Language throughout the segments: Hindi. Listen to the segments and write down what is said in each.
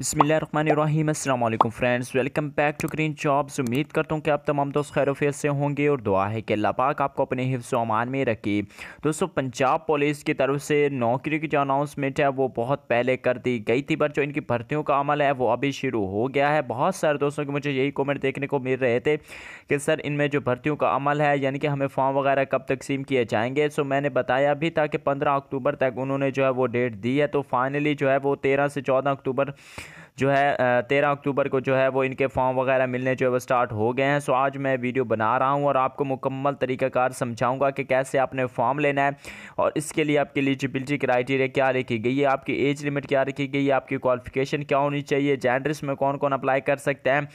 बसमिल अल्लाम friends welcome back to green jobs उम्मीद करता हूँ कि आप तमाम दोस्त खैर से होंगे और दुआ है कि अल्लाह पाक आपको अपने हिफ्स अमान में रखे दोस्तों पंजाब पुलिस की तरफ से नौकरी की जो अनाउंसमेंट है वो बहुत पहले कर दी गई थी पर जो इनकी भर्तियों का अमल है वो अभी शुरू हो गया है बहुत सारे दोस्तों के मुझे यही कॉमेंट देखने को मिल रहे थे कि सर इनमें जो भर्तियों का अमल है यानी कि हमें फॉर्म वगैरह कब तकसीम किए जाएंगे सो मैंने बताया भी था कि पंद्रह अक्टूबर तक उन्होंने जो है वो डेट दी है तो फाइनली जो है वो तेरह से चौदह अक्टूबर जो है तेरह अक्टूबर को जो है वो इनके फॉर्म वगैरह मिलने जो है वो स्टार्ट हो गए हैं सो आज मैं वीडियो बना रहा हूँ और आपको मुकम्मल तरीकाकार समझाऊँगा कि कैसे आपने फॉर्म लेना है और इसके लिए आपकी एलिजिबिलिटी क्राइटेरिया क्या रखी गई है आपकी एज लिमिट क्या रखी गई है आपकी क्वालिफिकेशन क्या होनी चाहिए जेंडर में कौन कौन अप्लाई कर सकते हैं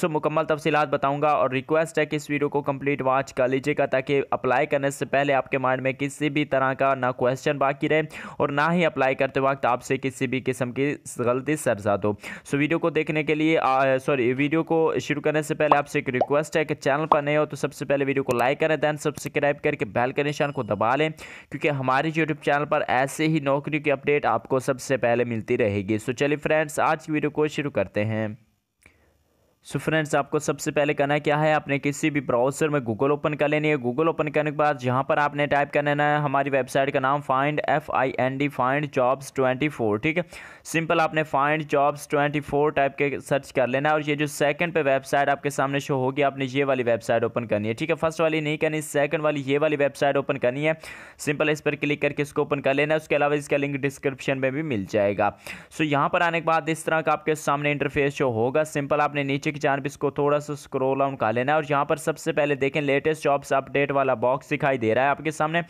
सो मुकम्मल तफसीत बताऊँगा और रिक्वेस्ट है कि इस वीडियो को कम्प्लीट वॉच कर लीजिएगा ताकि अप्लाई करने से पहले आपके माइंड में किसी भी तरह का ना क्वेश्चन बाकी रहे और ना ही अप्लाई करते वक्त आपसे किसी भी किस्म की गलती सरजा दो सो वीडियो को देखने के लिए सॉरी वीडियो को शुरू करने से पहले आपसे एक रिक्वेस्ट है कि चैनल पर नए हो तो सबसे पहले वीडियो को लाइक करें दैन सब्सक्राइब करके बैल के निशान को दबा लें क्योंकि हमारे यूट्यूब चैनल पर ऐसे ही नौकरी की अपडेट आपको सबसे पहले मिलती रहेगी सो चलिए फ्रेंड्स आज की वीडियो को शुरू करते हैं सो so फ्रेंड्स आपको सबसे पहले करना क्या है आपने किसी भी ब्राउज़र में गूगल ओपन कर लेनी है गूगल ओपन करने के बाद जहाँ पर आपने टाइप कर लेना है हमारी वेबसाइट का नाम find F I N D find jobs twenty four ठीक है सिंपल आपने find jobs twenty four type के सर्च कर लेना है और ये जो सेकंड पे वेबसाइट आपके सामने शो होगी आपने ये वाली वेबसाइट ओपन करनी है ठीक है फर्स्ट वाली नहीं करनी सेकंड वाली ये वाली वेबसाइट ओपन करनी है सिंपल इस पर क्लिक करके इसको ओपन कर लेना है उसके अलावा इसका लिंक डिस्क्रिप्शन में भी मिल जाएगा सो यहाँ पर आने के बाद इस तरह का आपके सामने इंटरफेस शो होगा सिंपल आपने नीचे की जान पर इसको थोड़ा सा स्क्रोल डाउन कर लेना है और यहाँ पर सबसे पहले देखें लेटेस्ट जॉब्स अपडेट वाला बॉक्स दिखाई दे रहा है आपके सामने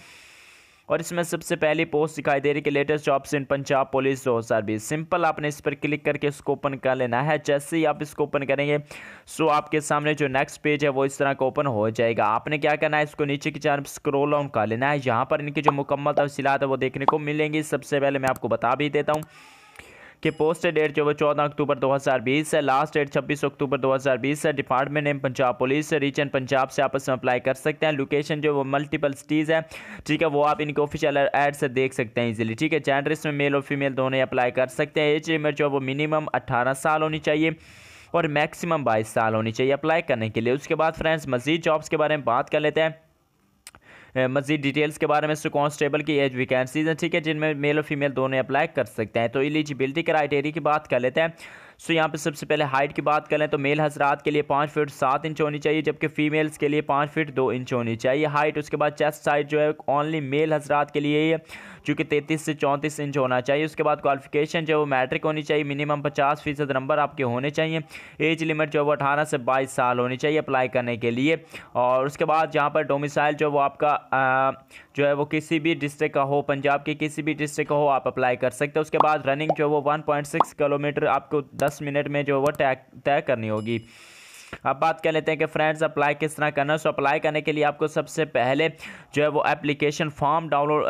और इसमें सबसे पहली पोस्ट दिखाई दे रही है कि latest jobs in Punjab police दो हज़ार बीस सिंपल आपने इस पर क्लिक करके इसको ओपन कर लेना है जैसे ही आप इसको ओपन करेंगे सो आपके सामने जो नेक्स्ट पेज है वो इस तरह का ओपन हो जाएगा आपने क्या करना है इसको नीचे की जानब स्क्रोल ऑन कर लेना है यहाँ पर इनकी जो मुकम्मल तफसीत है वो देखने को मिलेंगी सबसे पहले मैं आपको बता भी देता हूँ कि पोस्ट डेट जो है चौदह अक्टूबर 2020 है लास्ट डेट 26 अक्टूबर 2020 है department name Punjab police region Punjab से आपस में अप्लाई कर सकते हैं लोकेशन जो वो मल्टीपल सिटीज़ है ठीक है वो आप इनके ऑफिशियल एड से देख सकते हैं इजीली ठीक है जेंडर इसमें मेल और फीमेल दोनों अप्लाई कर सकते हैं एज लिमिट जो है वो मिनिमम अट्ठारह साल होनी चाहिए और मैक्सिमम बाईस साल होनी चाहिए अप्लाई करने के लिए उसके बाद फ्रेंड्स मजीद जॉब्स के बारे में बात कर लेते हैं मजीद डिटेल्स के बारे में कॉन्स्टेबल की एज वैकेंसीज हैं ठीक है जिनमें मेल और फीमेल दोनों अप्लाई कर सकते हैं तो एलिजिबिलिटी क्राइटेरिया की बात कर लेते हैं सो यहाँ पे सबसे पहले हाइट की बात करें तो मेल हजरात के लिए पाँच फीट सात इंच होनी चाहिए जबकि फीमेल्स के लिए पाँच फीट दो इंच होनी चाहिए हाइट उसके बाद चेस्ट साइज जो है ओनली मेल हजरात के लिए ही है चूँकि तैंतीस से चौंतीस इंच होना चाहिए उसके बाद क्वालिफिकेशन जो है वो मैट्रिक होनी चाहिए मिनिमम पचास फीसद नंबर आपके होने चाहिए एज लिमिट जो है वो अठारह से बाईस साल होनी चाहिए अप्लाई करने के लिए और उसके बाद जहाँ पर डोमिसाइल जो वो आपका आ, जो है वो किसी भी डिस्ट्रिक्ट का हो पंजाब के किसी भी डिस्ट्रिक्ट का हो आप अप्लाई कर सकते हैं उसके बाद रनिंग जो है वो वन किलोमीटर आपको दस मिनट में जो वो तय तय करनी होगी अब बात कर लेते हैं कि फ्रेंड्स अप्लाई किस तरह करना है सो अप्लाई करने के लिए आपको सबसे पहले जो है वो application form download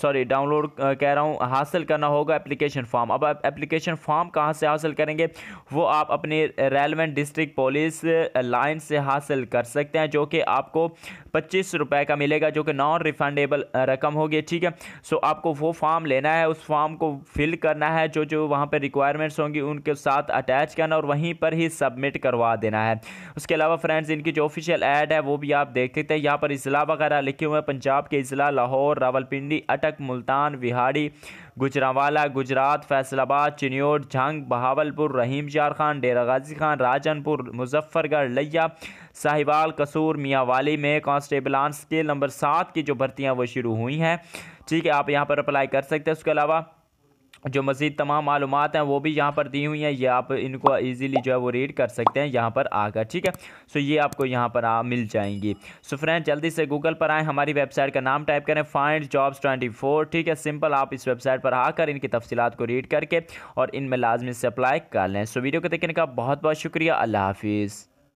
sorry download कह रहा हूँ हासिल करना होगा एप्लीकेशन फॉर्म अब एप्लीकेशन फॉर्म कहाँ से हासिल करेंगे वो आप अपनी रेलवेंट डिस्ट्रिक्ट पुलिस लाइन से हासिल कर सकते हैं जो कि आपको पच्चीस रुपये का मिलेगा जो कि नॉन रिफंडेबल रकम होगी ठीक है सो आपको वो फॉर्म लेना है उस फॉर्म को फिल करना है जो जो वहाँ पर रिक्वायरमेंट्स होंगी उनके साथ अटैच करना और वहीं पर ही सबमिट करवा देना है उसके अलावा फ्रेंड्स इनकी जो ऑफिशियल ऐड है वो भी आप देख सकते हैं यहाँ पर अजला वगैरह लिखे हुए हैं पंजाब के अजला लाहौर रावलपिंडी अटक मुल्तान विहाड़ी गुजरावाला गुजरात फैसलाबाद चिन्योट झंग बहावलपुर रहीम शार खान डेरा गाजी खान राजनपुर मुजफ्फरगढ़ लैया साहिबाल कसूर मियाँ वाली में कॉन्स्टेबलान स्केल नंबर सात की जो भर्तियाँ वो शुरू हुई हैं ठीक है आप यहाँ पर अप्लाई कर सकते हैं उसके अलावा जो मज़ीद तमाम मालूम हैं वो भी यहाँ पर दी हुई हैं ये आप इनको ईज़िली जो है वो रीड कर सकते हैं यहाँ पर आकर ठीक है सो ये आपको यहाँ पर आ, मिल जाएंगी सो फ्रेंड जल्दी से गूगल पर आएँ हमारी वेबसाइट का नाम टाइप करें फाइंड जॉब्स ट्वेंटी फोर ठीक है सिंपल आप इस वेबसाइट पर आकर इनकी तफसीत को रीड करके और इनमें लाजमी से अप्लाई कर लें सो वीडियो को देखने का बहुत बहुत शुक्रिया अल्लाह हाफिज़